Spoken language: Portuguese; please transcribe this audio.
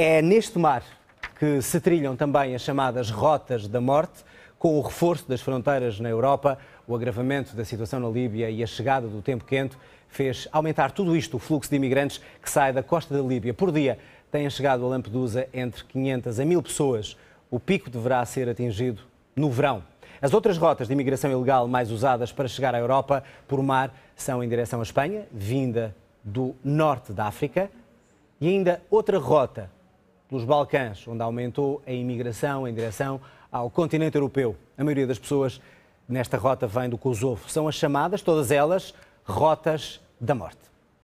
É neste mar que se trilham também as chamadas rotas da morte, com o reforço das fronteiras na Europa, o agravamento da situação na Líbia e a chegada do tempo quente fez aumentar tudo isto o fluxo de imigrantes que sai da costa da Líbia. Por dia têm chegado a Lampedusa entre 500 a 1000 pessoas. O pico deverá ser atingido no verão. As outras rotas de imigração ilegal mais usadas para chegar à Europa por mar são em direção à Espanha, vinda do norte da África, e ainda outra rota dos Balcãs, onde aumentou a imigração em direção ao continente europeu. A maioria das pessoas nesta rota vem do Kosovo. São as chamadas, todas elas, rotas da morte.